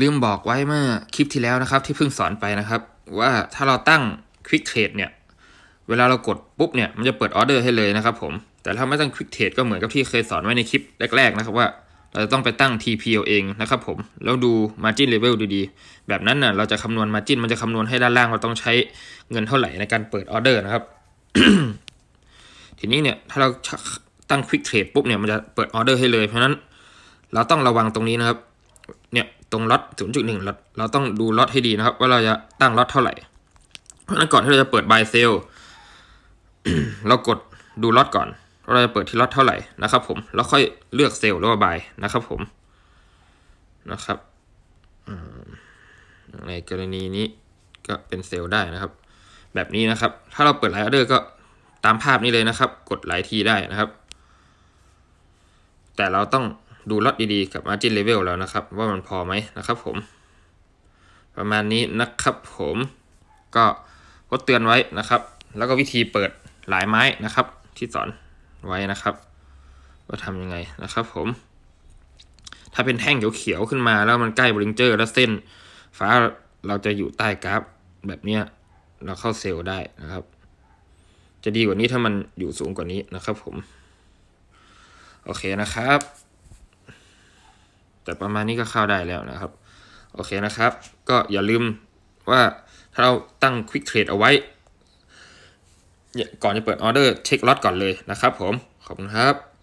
ลืมบอกไว้เมื่อคลิปที่แล้วนะครับ ที่เพิ่งสอนไปนะครับว่าถ้าเราตั้ง Quick Trade เนี่ย เวลาเรากดปุ๊บเนี่ย มันจะเปิดออเดอร์ให้เลยนะครับผมแต่ถ้าไม่ตั้ง Quick Trade ก็เหมือนกับที่เคยสอนไว้ในคลิปแรกๆ นะครับว่าเราจะต้องไปตั้ง TP เอาเองนะครับ ผมแล้วดู Margin Level ดีๆแบบนั้นนะ่ะเราจะคำนวณ Margin มันจะคำนวณให้ด้านล่างเราต้องใช้เงินเท่าไหร่ในการเปิดออเดอร์นะครับทีนี้เนี่ยถ้าเราตั้ง Quick Trade ปุ๊บเนี่ยมันจะเปิดออเดอร์ให้เลยเพราะนั้นเราต้องระวังตรงนี้นะครับเนี่ยตรงล็อตศูนย์จุดหนึ่งล็อตเราต้องดูล็อตให้ดีนะครับ ว่าเราจะตั้งล็อตเท่าไหร่เพราะนั้นก่อนที่เราจะเปิด buy sell เรากดดูล็อตก่อน เราจะเปิดที่ล็อตเท่าไหร่นะครับ ผมแล้วค่อยเลือกเซลล์หรือว่าบายนะครับ ผมนะครับในกรณีนี้ก็เป็นเซลล์ได้นะครับ แบบนี้นะครับ ถ้าเราเปิดไลท์ออเดอร์ก็ตามภาพนี้เลยนะครับ กดหลายทีได้นะครับ แต่เราต้องดูล็อตดีๆกับ margin level แล้วนะครับ ว่ามันพอไหมนะครับ ผม ประมาณนี้นะครับผม ก็ก็เตือนไว้นะครับ แล้วก็วิธีเปิดหลายไม้นะครับ ที่สอนไว้นะครับว่าทำยังไงนะครับผม ถ้าเป็นแท่งเขียวๆขึ้นมาแล้วมันใกล้บริงเจอร์แล้วเส้น ฟ้าเราจะอยู่ใต้กราฟแบบเนี้ยเราเข้าเซลล์ได้นะครับ จะดีกว่านี้ถ้ามันอยู่สูงกว่านี้นะครับผม โอเคนะครับแต่ประมาณนี้ก็เข้าได้แล้วนะครับ โอเคนะครับ ก็อย่าลืมว่า ถ้าเราตั้ง Quick Trade เอาไว้ก่อนจะเปิดออเดอร์เช็คล็อตก่อนเลยนะครับผม ขอบคุณครับ